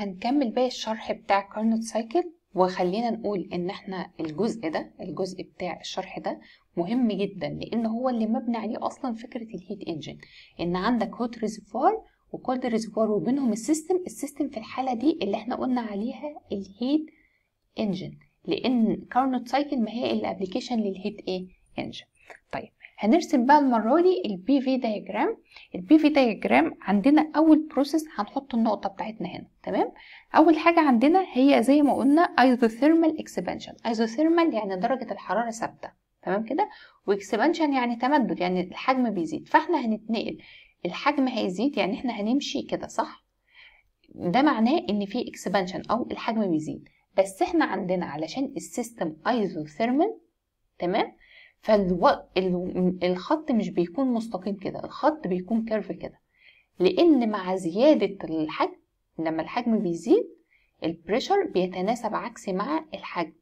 هنكمل باقي الشرح بتاع كارنوت سايكل وخلينا نقول ان احنا الجزء ده الجزء بتاع الشرح ده مهم جدا لان هو اللي مبني عليه اصلا فكره الهيت انجن ان عندك هوت ريزرفوار وكولد ريزرفوار وبينهم السيستم السيستم في الحاله دي اللي احنا قلنا عليها الهيت انجن لان كارنوت سايكل ما هي الابلكيشن للهيت ايه انجن طيب هنرسم بقى المرة دي البي في دايجرام البي في دايجرام عندنا أول بروسيس هنحط النقطة بتاعتنا هنا تمام أول حاجة عندنا هي زي ما قلنا ايزوثيرمال اكسبانشن ايزوثيرمال يعني درجة الحرارة ثابتة تمام كده واكسبانشن يعني تمدد يعني الحجم بيزيد فاحنا هنتنقل الحجم هيزيد يعني احنا هنمشي كده صح ده معناه ان في اكسبانشن او الحجم بيزيد بس احنا عندنا علشان السيستم ايزوثيرمال تمام فالخط مش بيكون مستقيم كده الخط بيكون كيرف كده لان مع زياده الحجم لما الحجم بيزيد البريشر بيتناسب عكسي مع الحجم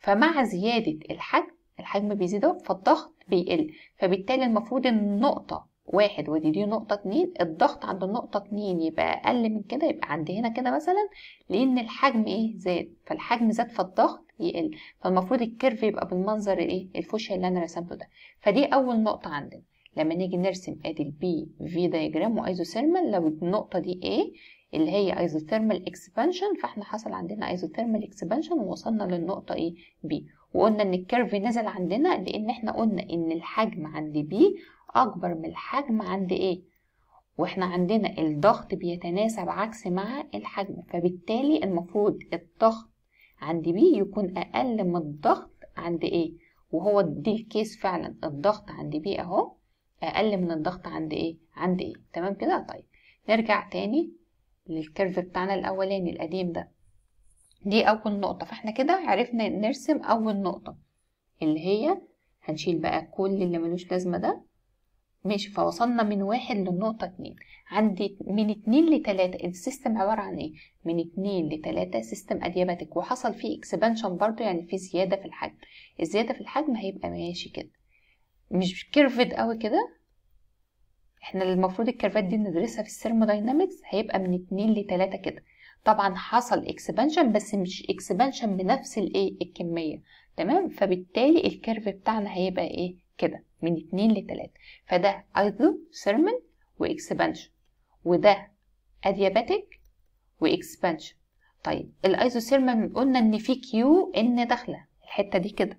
فمع زياده الحجم الحجم بيزيد فالضغط بيقل فبالتالي المفروض النقطه واحد ودي دي نقطة اتنين الضغط عند النقطة اتنين يبقى أقل من كده يبقى عند هنا كده مثلا لأن الحجم إيه زاد فالحجم زاد فالضغط يقل فالمفروض الكيرف يبقى بالمنظر الايه الفوشيا اللي انا رسمته ده فدي اول نقطه عندنا لما نيجي نرسم ادي البي في دايجرام وايزوثيرمال لو النقطه دي ايه اللي هي ايزوثيرمال اكسبانشن فاحنا حصل عندنا ايزوثيرمال اكسبانشن ووصلنا للنقطه ايه بي وقلنا ان الكيرف نزل عندنا لان احنا قلنا ان الحجم عند بي اكبر من الحجم عند ايه واحنا عندنا الضغط بيتناسب عكس مع الحجم فبالتالي المفروض الضغط عند بي يكون أقل من الضغط عند A وهو دي الكيس فعلا الضغط عند بي أهو أقل من الضغط عند A عند A تمام كده طيب نرجع تاني للكيرف بتاعنا الأولاني القديم ده دي أول نقطة فاحنا كده عرفنا نرسم أول نقطة اللي هي هنشيل بقى كل اللي ملوش لازمة ده ماشي فوصلنا من واحد للنقطة اتنين عندي من اتنين لتلاتة السيستم عبارة عن ايه؟ من اتنين لتلاتة سيستم ادياباتيك وحصل فيه اكسبانشن برضو يعني فيه زيادة في الحجم الزيادة في الحجم هيبقى ماشي كده مش كيرفد قوي كده احنا المفروض الكيرفات دي ندرسها في الثيرموداينامكس هيبقى من اتنين لتلاتة كده طبعا حصل اكسبانشن بس مش اكسبانشن بنفس الايه الكمية تمام فبالتالي الكيرف بتاعنا هيبقى ايه كده من 2 ل 3 فده ايزوثيرمال واكسبانشن وده ادياباتيك واكسبانشن طيب الايزوثيرمال قلنا ان في كيو ان داخله الحته دي كده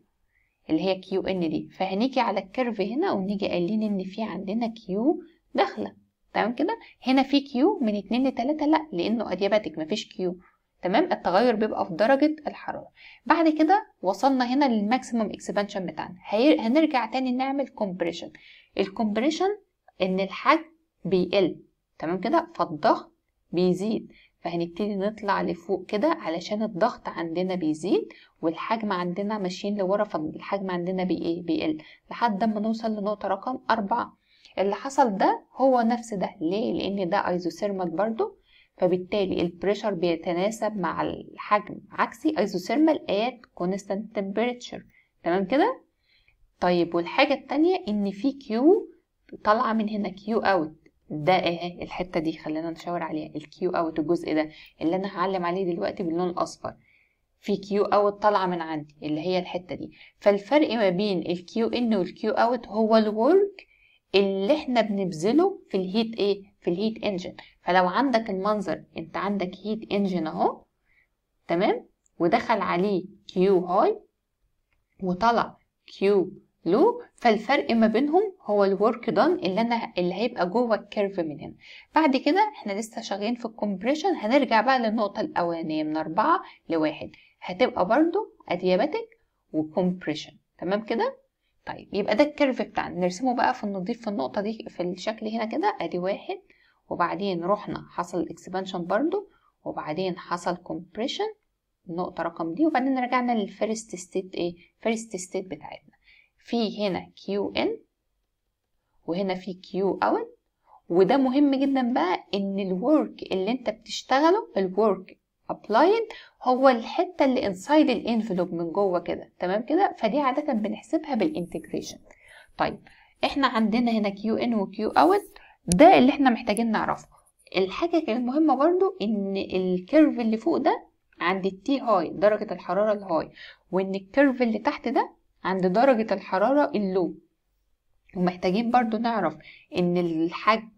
اللي هي كيو ان دي فهنيجي على الكيرف هنا ونيجي قايلين ان في عندنا كيو داخله تمام كده هنا في كيو من 2 ل 3 لا لانه adiabatic مفيش كيو تمام التغير بيبقى في درجة الحرارة بعد كده وصلنا هنا للماكسيمم اكسبانشن بتاعنا هنرجع تاني نعمل كومبريشن الكومبريشن ان الحجم بيقل تمام كده فالضغط بيزيد فهنبتدي نطلع لفوق كده علشان الضغط عندنا بيزيد والحجم عندنا ماشيين لورا فالحجم عندنا إيه؟ بيقل لحد ما نوصل لنقطة رقم أربعة اللي حصل ده هو نفس ده ليه لأن ده ايزوثيرمال برضو فبالتالي البريشر بيتناسب مع الحجم عكسي ايزوثيرمال ات كونستانت تمبريتشر تمام كده طيب والحاجه التانية ان في كيو طالعه من هنا كيو اوت ده ايه الحته دي خلينا نشاور عليها الكيو اوت الجزء ده اللي انا هعلم عليه دلوقتي باللون الاصفر في كيو اوت طالعه من عندي اللي هي الحته دي فالفرق ما بين الكيو ان والكيو اوت هو الورك اللي احنا بنبذله في الهيت ايه في الهيت انجن فلو عندك المنظر انت عندك هيت انجن اهو تمام ودخل عليه كيو هاي وطلع كيو لو فالفرق ما بينهم هو الورك دون اللي انا اللي هيبقى جوه الكيرف من هنا بعد كده احنا لسه شغالين في الكومبريشن هنرجع بقى للنقطه الاولانيه من أربعة لواحد هتبقى برضو ادياباتيك وكومبريشن تمام كده طيب يبقى ده الكيرف بتاعنا نرسمه بقى في النضيف في النقطة دي في الشكل هنا كده ادي واحد وبعدين رحنا حصل اكسبانشن برضو وبعدين حصل كومبريشن النقطة رقم دي وبعدين رجعنا للفيرست ستيت ايه فيرست ستيت بتاعتنا في هنا كيو ان وهنا في كيو اوت وده مهم جدا بقى ان الورك اللي انت بتشتغله الورك applied هو الحته اللي inside الانفلوب من جوه كده تمام كده فدي عاده بنحسبها بالانتجريشن طيب احنا عندنا هنا كيو ان وكيو اوت ده اللي احنا محتاجين نعرفه الحاجه المهمه مهمه برضو ان الكيرف اللي فوق ده عند التي هاي درجه الحراره الهاي وان الكيرف اللي تحت ده عند درجه الحراره اللو ومحتاجين برضو نعرف ان الحجم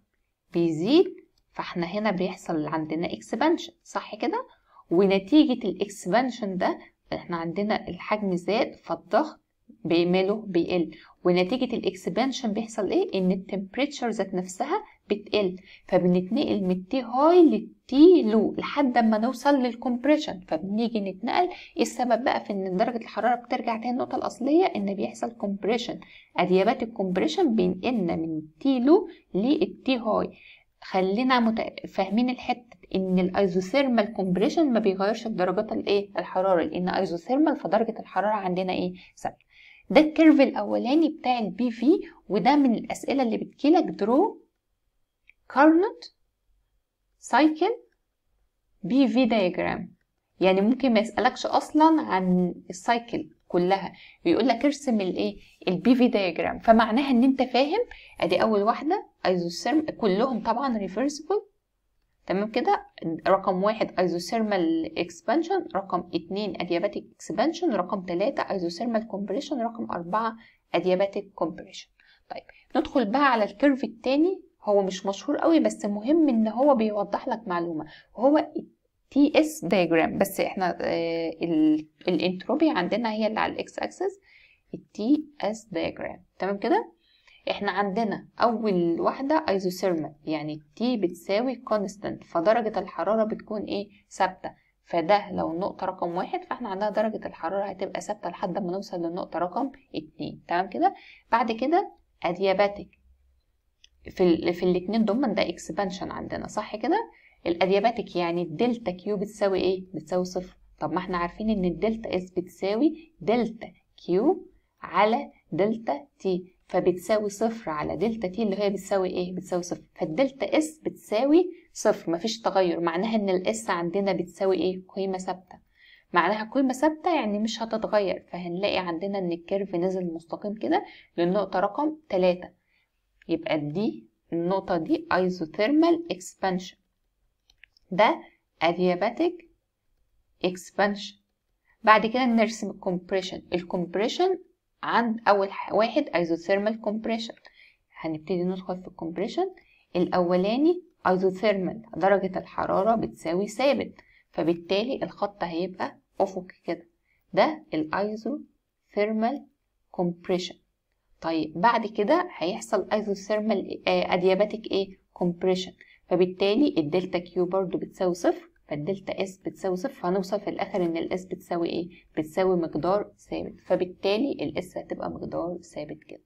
بيزيد فاحنا هنا بيحصل عندنا اكسبانشن صح كده ونتيجة الاكسبانشن ده احنا عندنا الحجم زاد فالضغط بيماله بيقل ونتيجة الاكسبانشن بيحصل ايه ان التمبريتشر ذات نفسها بتقل فبنتنقل من تي هاي للتي لو لحد ما نوصل للكمبريشن فبنيجي نتنقل إيه السبب بقى في ان درجة الحرارة بترجع تاني النقطة الاصلية ان بيحصل كومبريشن اديابات الكومبريشن بينقلنا من تي لو للتي هاي خلينا مت... فاهمين الحتة ان الايزوثيرمال كومبريشن ما بيغيرش في درجات الايه الحراره لان ايزوثيرمال فدرجه الحراره عندنا ايه ثابته ده الكيرف الاولاني بتاع البي في وده من الاسئله اللي بتجيلك درو كارنوت سايكل بي في دايجرام يعني ممكن ما يسالكش اصلا عن السايكل كلها بيقول لك ارسم الايه البي في دايجرام فمعناها ان انت فاهم ادي اول واحده ايزوثيرم كلهم طبعا ريفرسبل تمام كده رقم واحد ايزوثيرمال اكسبانشن رقم اتنين ادياباتيك اكسبانشن رقم تلاتة ايزوثيرمال كومبريشن رقم اربعة ادياباتيك كومبريشن طيب ندخل بقى على الكيرف التاني هو مش مشهور قوي بس مهم ان هو بيوضح لك معلومه هو تي اس دايجرام بس احنا آه، الانتروبي عندنا هي اللي على الاكس اكسس التي اس دايجرام تمام كده احنا عندنا اول واحده ايزوثيرمال يعني تي بتساوي كونستانت فدرجه الحراره بتكون ايه ثابته فده لو النقطه رقم واحد فاحنا عندنا درجه الحراره هتبقى ثابته لحد ما نوصل للنقطه رقم اتنين تمام كده بعد كده ادياباتيك في ال في الاتنين دول ده اكسبانشن عندنا صح كده الادياباتيك يعني الدلتا كيو بتساوي ايه بتساوي صفر طب ما احنا عارفين ان الدلتا اس بتساوي دلتا كيو على دلتا تي فبتساوي صفر على دلتا تي اللي هي بتساوي ايه؟ بتساوي صفر فالدلتا اس بتساوي صفر مفيش تغير معناها ان الاس عندنا بتساوي ايه؟ قيمة ثابتة معناها قيمة ثابتة يعني مش هتتغير فهنلاقي عندنا ان الكيرف نزل مستقيم كده للنقطة رقم تلاتة يبقى دي النقطة دي ايزوثيرمال اكسبانشن ده ادياباتيك اكسبانشن بعد كده نرسم الكومبريشن الكومبريشن عند اول واحد ايزوثيرمال كومبريشن هنبتدي ندخل في الكومبريشن الاولاني ايزوثيرمال درجه الحراره بتساوي ثابت فبالتالي الخط هيبقى افقي كده ده الايزوثيرمال كومبريشن طيب بعد كده هيحصل ايزوثيرمال ادياباتيك آه، ايه كومبريشن فبالتالي الدلتا كيو برضو بتساوي صفر فالدلتا اس بتساوي صفر هنوصل في الاخر ان الاس بتساوي ايه بتساوي مقدار ثابت فبالتالي الاس هتبقى مقدار ثابت كده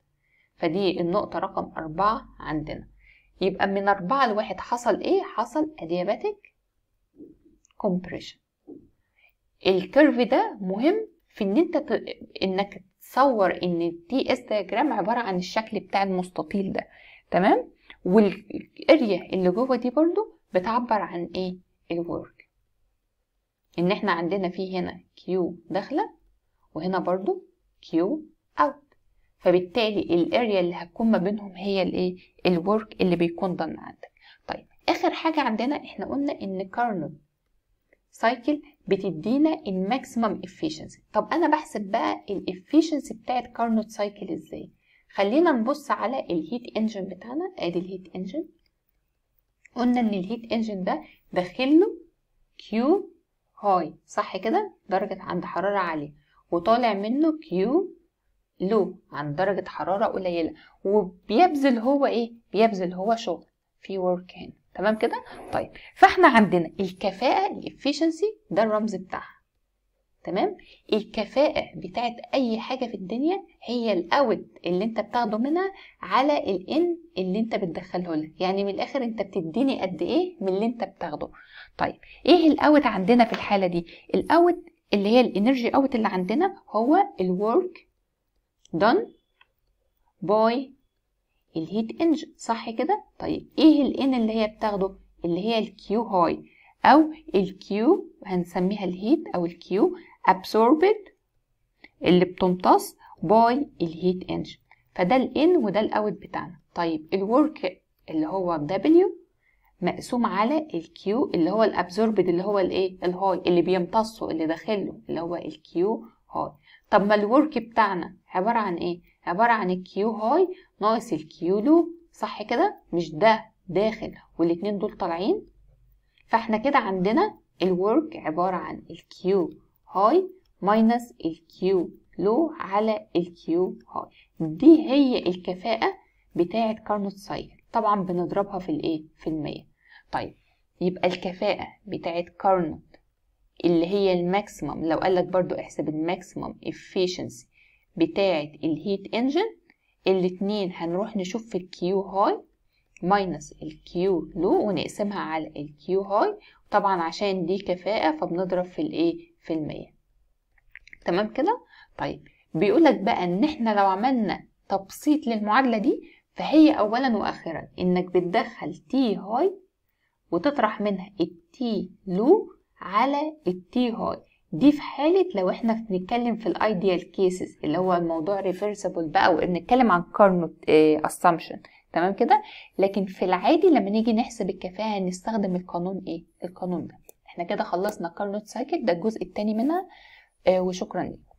فدي النقطة رقم أربعة عندنا يبقى من أربعة لواحد حصل إيه؟ حصل adiabatic كومبريشن الكيرف ده مهم في إن أنت ت... إنك تصور إن تي اس دياجرام عبارة عن الشكل بتاع المستطيل ده تمام؟ والاريا اللي جوه دي برضو بتعبر عن إيه؟ الورك ان احنا عندنا في هنا كيو داخله وهنا برضو كيو اوت فبالتالي الاريا اللي هتكون ما بينهم هي الايه الورك اللي بيكون ضن عندك طيب اخر حاجه عندنا احنا قلنا ان كارنوت سايكل بتدينا الماكسيمم افشنسي طب انا بحسب بقى الافشنسي بتاعت كارنوت سايكل ازاي خلينا نبص على الهيت انجن بتاعنا ادي الهيت انجن قلنا ان الهيت انجن ده داخله كيو هاي صح كده درجة عند حرارة عالية وطالع منه كيو لو عند درجة حرارة قليلة وبيبذل هو ايه بيبذل هو شغل في ورك هنا تمام كده طيب فاحنا عندنا الكفاءة الافيشنسي ده الرمز بتاعها تمام الكفاءة بتاعت أي حاجة في الدنيا هي الأوت اللي أنت بتاخده منها على الإن اللي أنت بتدخله لها يعني من الآخر أنت بتديني قد إيه من اللي أنت بتاخده طيب إيه الأوت عندنا في الحالة دي الأوت اللي هي الإنرجي أوت اللي عندنا هو الورك done باي الهيت إنج صح كده طيب ايه الان اللي هي بتاخده اللي هي الكيو هاي او الكيو هنسميها الهيت او الكيو absorbed اللي بتمتص باي الهيت انجن فده الان وده الاوت بتاعنا طيب الورك اللي هو W مقسوم على الكيو اللي هو الابزوربد اللي هو الايه الهاي اللي بيمتصه اللي داخله اللي هو الكيو هاي طب ما الورك بتاعنا عباره عن ايه عباره عن الكيو هاي ناقص الكيو لو صح كده مش ده داخل والاتنين دول طالعين فاحنا كده عندنا الورك عباره عن الكيو هاي ماينس الكيو لو على الكيو هاي دي هي الكفاءة بتاعة كارنوت سايكل طبعا بنضربها في الايه في المية طيب يبقى الكفاءة بتاعة كارنوت اللي هي الماكسيمم لو قالك برضو احسب الماكسيمم efficiency بتاعة الهيت انجن الاتنين هنروح نشوف في الكيو هاي ماينس الكيو لو ونقسمها على الكيو هاي طبعا عشان دي كفاءة فبنضرب في الايه في المية تمام كده طيب بيقولك بقى ان احنا لو عملنا تبسيط للمعادلة دي فهي اولا واخرا انك بتدخل تي هاي وتطرح منها التي لو على التي هاي دي في حالة لو احنا بنتكلم في الايديال كيسز اللي هو الموضوع ريفرسبل بقى وبنتكلم عن كارنوت اسامبشن آه، تمام كده لكن في العادي لما نيجي نحسب الكفاءة هنستخدم القانون ايه القانون ده احنا كده خلصنا الكارنوت سايكل ده الجزء الثاني منها آه، وشكرا لكم